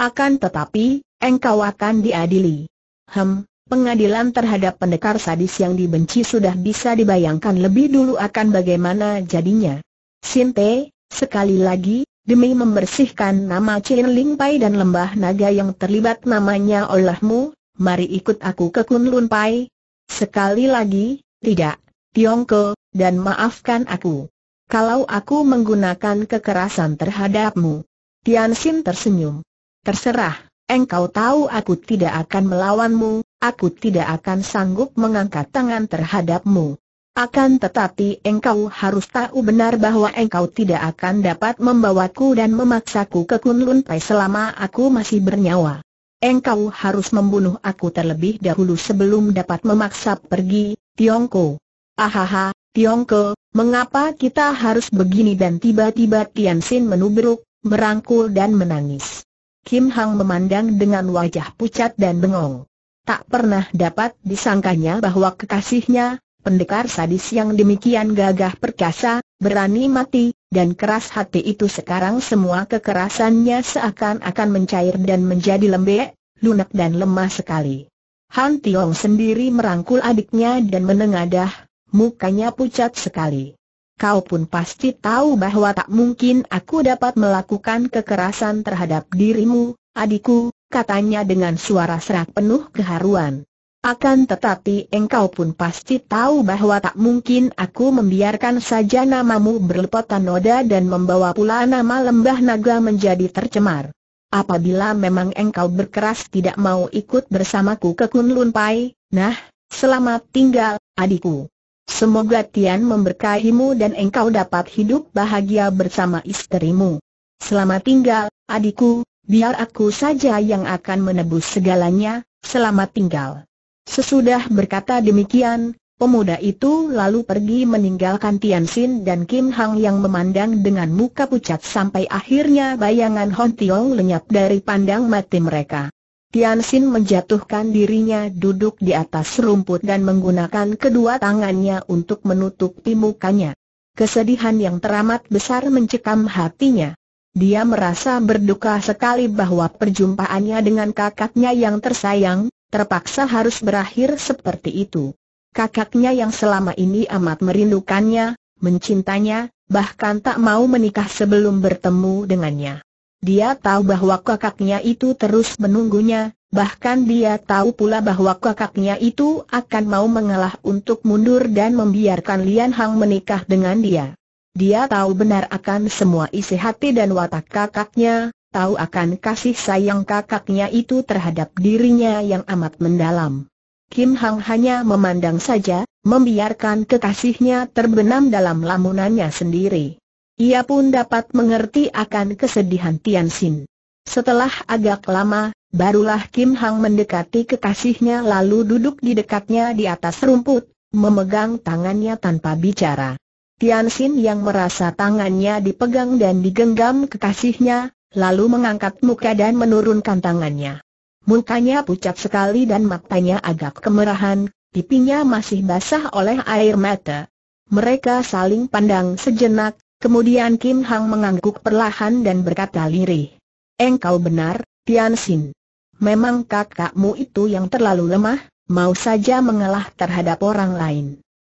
Akan tetapi, engkau akan diadili. Hem, pengadilan terhadap pendekar sadis yang dibenci sudah bisa dibayangkan lebih dulu akan bagaimana jadinya. Sinte, sekali lagi, demi membersihkan nama Chen Ling Pai dan lembah naga yang terlibat namanya olehmu, mari ikut aku ke Kun Lun Pai, Sekali lagi, tidak, Tiongko, dan maafkan aku. Kalau aku menggunakan kekerasan terhadapmu. Tian Xin tersenyum. Terserah, engkau tahu aku tidak akan melawanmu, aku tidak akan sanggup mengangkat tangan terhadapmu. Akan tetapi engkau harus tahu benar bahwa engkau tidak akan dapat membawaku dan memaksaku ke Kunlun Pai selama aku masih bernyawa engkau harus membunuh aku terlebih dahulu sebelum dapat memaksa pergi, Tiongko. Ahaha, Tiongko, mengapa kita harus begini dan tiba-tiba Tian Xin menubruk, merangkul dan menangis. Kim Hang memandang dengan wajah pucat dan bengong. Tak pernah dapat disangkanya bahwa kekasihnya, pendekar sadis yang demikian gagah perkasa, berani mati, dan keras hati itu sekarang semua kekerasannya seakan-akan mencair dan menjadi lembek, lunak dan lemah sekali. Han Tiong sendiri merangkul adiknya dan menengadah, mukanya pucat sekali. Kau pun pasti tahu bahwa tak mungkin aku dapat melakukan kekerasan terhadap dirimu, adikku, katanya dengan suara serak penuh keharuan. Akan tetapi engkau pun pasti tahu bahwa tak mungkin aku membiarkan saja namamu berlepotan noda dan membawa pula nama lembah naga menjadi tercemar. Apabila memang engkau berkeras tidak mau ikut bersamaku ke Kunlun Pai, nah, selamat tinggal, adikku. Semoga Tian memberkahimu dan engkau dapat hidup bahagia bersama istrimu. Selamat tinggal, adikku, biar aku saja yang akan menebus segalanya, selamat tinggal. Sesudah berkata demikian, pemuda itu lalu pergi meninggalkan Tian dan Kim Hang yang memandang dengan muka pucat sampai akhirnya bayangan Hon Tiong lenyap dari pandang mati mereka. Tian menjatuhkan dirinya duduk di atas rumput dan menggunakan kedua tangannya untuk menutupi mukanya. Kesedihan yang teramat besar mencekam hatinya. Dia merasa berduka sekali bahwa perjumpaannya dengan kakaknya yang tersayang, terpaksa harus berakhir seperti itu. Kakaknya yang selama ini amat merindukannya, mencintanya, bahkan tak mau menikah sebelum bertemu dengannya. Dia tahu bahwa kakaknya itu terus menunggunya, bahkan dia tahu pula bahwa kakaknya itu akan mau mengalah untuk mundur dan membiarkan Lian Hang menikah dengan dia. Dia tahu benar akan semua isi hati dan watak kakaknya, tahu akan kasih sayang kakaknya itu terhadap dirinya yang amat mendalam. Kim Hang hanya memandang saja, membiarkan kekasihnya terbenam dalam lamunannya sendiri. Ia pun dapat mengerti akan kesedihan Tian Xin. Setelah agak lama, barulah Kim Hang mendekati kekasihnya lalu duduk di dekatnya di atas rumput, memegang tangannya tanpa bicara. Tian Xin yang merasa tangannya dipegang dan digenggam kekasihnya, lalu mengangkat muka dan menurunkan tangannya. Mukanya pucat sekali dan matanya agak kemerahan, pipinya masih basah oleh air mata. Mereka saling pandang sejenak, kemudian Kim Hang mengangguk perlahan dan berkata lirih. Engkau benar, Tian Xin. Memang kakakmu itu yang terlalu lemah, mau saja mengalah terhadap orang lain.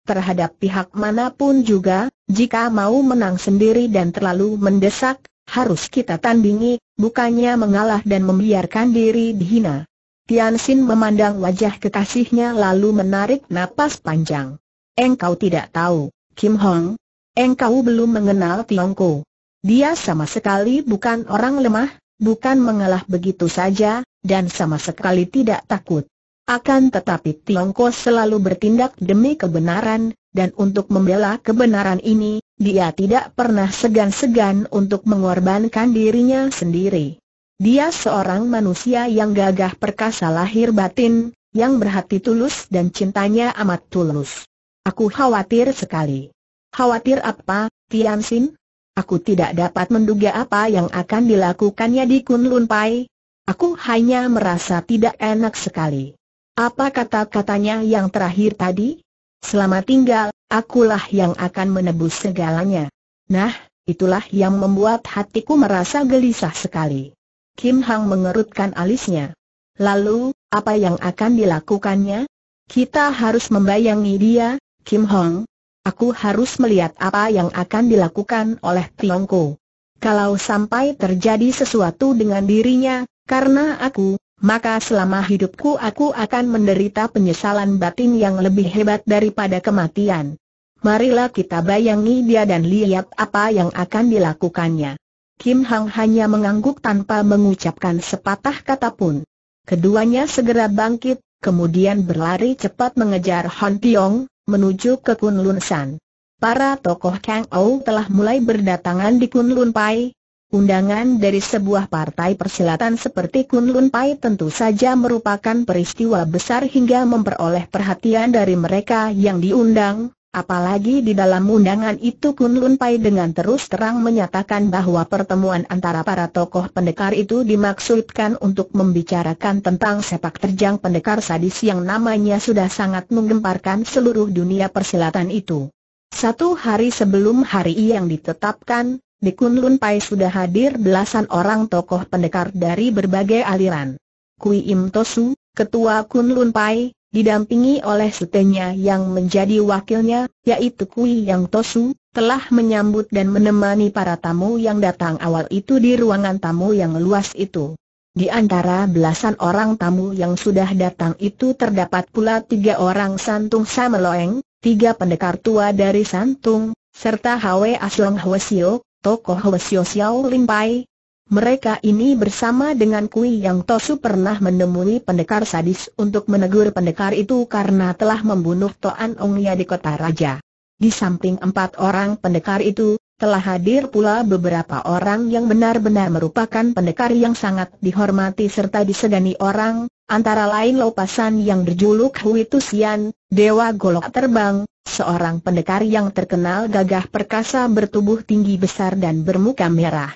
Terhadap pihak manapun juga, jika mau menang sendiri dan terlalu mendesak, harus kita tandingi, bukannya mengalah dan membiarkan diri dihina. Tian Xin memandang wajah kekasihnya lalu menarik napas panjang. Engkau tidak tahu, Kim Hong. Engkau belum mengenal Tiongko. Dia sama sekali bukan orang lemah, bukan mengalah begitu saja, dan sama sekali tidak takut. Akan tetapi Tiongkok selalu bertindak demi kebenaran, dan untuk membela kebenaran ini, dia tidak pernah segan-segan untuk mengorbankan dirinya sendiri. Dia seorang manusia yang gagah perkasa lahir batin, yang berhati tulus dan cintanya amat tulus. Aku khawatir sekali. Khawatir apa, Tian Xin? Aku tidak dapat menduga apa yang akan dilakukannya di Kunlun Pai. Aku hanya merasa tidak enak sekali. Apa kata-katanya yang terakhir tadi? Selama tinggal, akulah yang akan menebus segalanya. Nah, itulah yang membuat hatiku merasa gelisah sekali. Kim Hang mengerutkan alisnya. Lalu, apa yang akan dilakukannya? Kita harus membayangi dia, Kim Hong. Aku harus melihat apa yang akan dilakukan oleh Tiongko. Kalau sampai terjadi sesuatu dengan dirinya, karena aku, maka selama hidupku aku akan menderita penyesalan batin yang lebih hebat daripada kematian. Marilah kita bayangi dia dan lihat apa yang akan dilakukannya. Kim Hang hanya mengangguk tanpa mengucapkan sepatah kata pun. Keduanya segera bangkit, kemudian berlari cepat mengejar Han Tiong, menuju ke Kunlun San. Para tokoh Kang Ou telah mulai berdatangan di Kunlun Pai, Undangan dari sebuah partai persilatan seperti Kunlun Pai tentu saja merupakan peristiwa besar hingga memperoleh perhatian dari mereka yang diundang, apalagi di dalam undangan itu Kunlun Pai dengan terus terang menyatakan bahwa pertemuan antara para tokoh pendekar itu dimaksudkan untuk membicarakan tentang sepak terjang pendekar sadis yang namanya sudah sangat menggemparkan seluruh dunia persilatan itu. Satu hari sebelum hari yang ditetapkan, di Kunlun Pai sudah hadir belasan orang tokoh pendekar dari berbagai aliran. Kui Im Tosu, ketua Kunlun Pai, didampingi oleh setenya yang menjadi wakilnya, yaitu Kui Yang Tosu, telah menyambut dan menemani para tamu yang datang awal itu di ruangan tamu yang luas itu. Di antara belasan orang tamu yang sudah datang itu terdapat pula tiga orang Santung Sameloeng, tiga pendekar tua dari Santung, serta Hwe Asyong Hwesio, tokoh Lesio Xiao Limpai. Mereka ini bersama dengan Kui Yang Tosu pernah menemui pendekar sadis untuk menegur pendekar itu karena telah membunuh Toan Ongya di kota raja. Di samping empat orang pendekar itu, telah hadir pula beberapa orang yang benar-benar merupakan pendekar yang sangat dihormati serta disegani orang, antara lain Lopasan yang berjuluk Hui Tusian, Dewa Golok Terbang, seorang pendekar yang terkenal gagah perkasa bertubuh tinggi besar dan bermuka merah.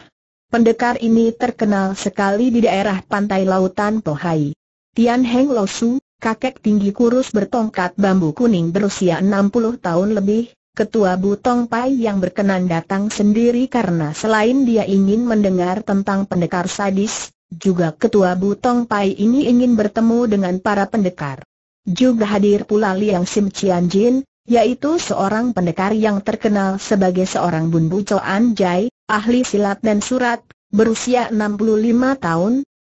Pendekar ini terkenal sekali di daerah pantai lautan Tohai. Tian Heng Losu, kakek tinggi kurus bertongkat bambu kuning berusia 60 tahun lebih, Ketua Butong Pai yang berkenan datang sendiri karena selain dia ingin mendengar tentang pendekar sadis, juga Ketua Butong Pai ini ingin bertemu dengan para pendekar. Juga hadir pula Liang Sim Cian Jin, yaitu seorang pendekar yang terkenal sebagai seorang Bunbu Choan Jai, ahli silat dan surat, berusia 65 tahun.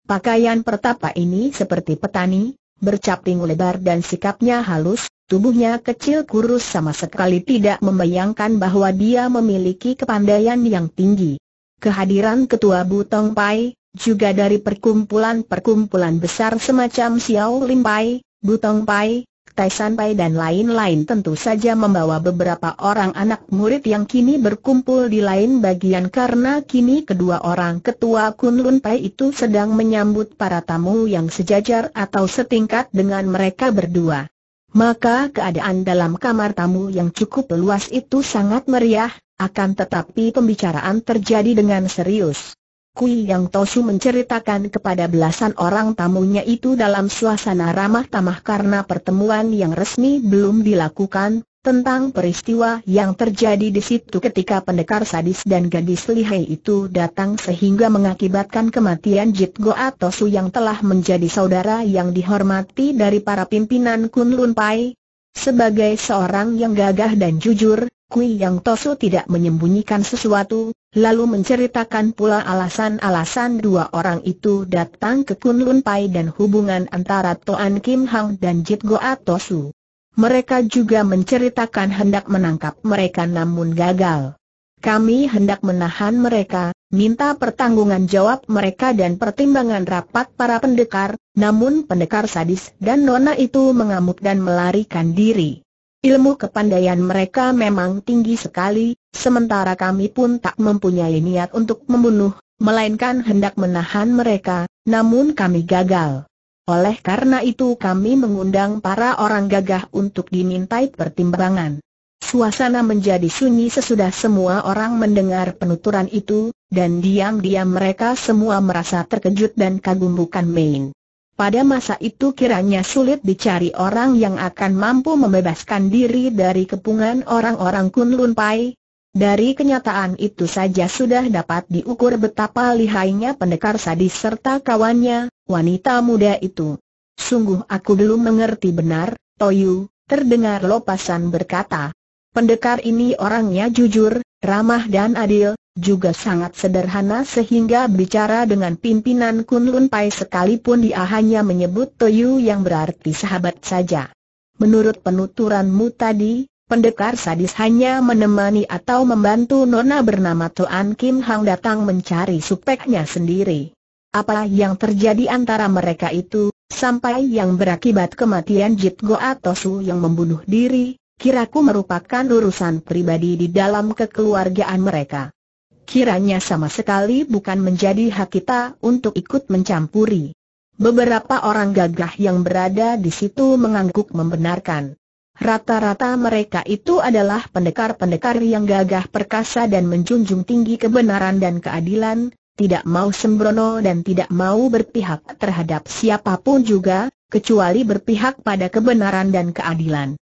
Pakaian pertapa ini seperti petani, bercaping lebar dan sikapnya halus, tubuhnya kecil kurus sama sekali tidak membayangkan bahwa dia memiliki kepandaian yang tinggi. Kehadiran Ketua Butong Pai, juga dari perkumpulan-perkumpulan besar semacam Xiao Lim Pai, Butong Pai, Tai Sanpai dan lain-lain tentu saja membawa beberapa orang anak murid yang kini berkumpul di lain bagian karena kini kedua orang ketua Kun Pai itu sedang menyambut para tamu yang sejajar atau setingkat dengan mereka berdua. Maka keadaan dalam kamar tamu yang cukup luas itu sangat meriah, akan tetapi pembicaraan terjadi dengan serius. Kui Yang Tosu menceritakan kepada belasan orang tamunya itu dalam suasana ramah tamah karena pertemuan yang resmi belum dilakukan, tentang peristiwa yang terjadi di situ ketika pendekar sadis dan gadis lihai itu datang sehingga mengakibatkan kematian Jit Goa Tosu yang telah menjadi saudara yang dihormati dari para pimpinan Kunlun Pai. Sebagai seorang yang gagah dan jujur, Kui Yang Tosu tidak menyembunyikan sesuatu, lalu menceritakan pula alasan-alasan dua orang itu datang ke Kunlun Pai dan hubungan antara Toan Kim Hang dan Jit Goa Tosu. Mereka juga menceritakan hendak menangkap mereka namun gagal. Kami hendak menahan mereka, minta pertanggungan jawab mereka dan pertimbangan rapat para pendekar, namun pendekar sadis dan nona itu mengamuk dan melarikan diri. Ilmu kepandaian mereka memang tinggi sekali, sementara kami pun tak mempunyai niat untuk membunuh, melainkan hendak menahan mereka, namun kami gagal. Oleh karena itu kami mengundang para orang gagah untuk dimintai pertimbangan. Suasana menjadi sunyi sesudah semua orang mendengar penuturan itu, dan diam-diam mereka semua merasa terkejut dan kagum bukan main. Pada masa itu kiranya sulit dicari orang yang akan mampu membebaskan diri dari kepungan orang-orang Kunlun Pai. Dari kenyataan itu saja sudah dapat diukur betapa lihainya pendekar sadis serta kawannya, wanita muda itu. Sungguh aku belum mengerti benar, Toyu, terdengar lopasan berkata. Pendekar ini orangnya jujur, ramah dan adil, juga sangat sederhana sehingga bicara dengan pimpinan Kunlun Pai sekalipun dia hanya menyebut Toyu yang berarti sahabat saja. Menurut penuturanmu tadi, pendekar sadis hanya menemani atau membantu nona bernama Toan Kim Hang datang mencari supeknya sendiri. Apa yang terjadi antara mereka itu, sampai yang berakibat kematian Jit Go atau Su yang membunuh diri, kiraku merupakan urusan pribadi di dalam kekeluargaan mereka kiranya sama sekali bukan menjadi hak kita untuk ikut mencampuri. Beberapa orang gagah yang berada di situ mengangguk membenarkan. Rata-rata mereka itu adalah pendekar-pendekar yang gagah perkasa dan menjunjung tinggi kebenaran dan keadilan, tidak mau sembrono dan tidak mau berpihak terhadap siapapun juga, kecuali berpihak pada kebenaran dan keadilan.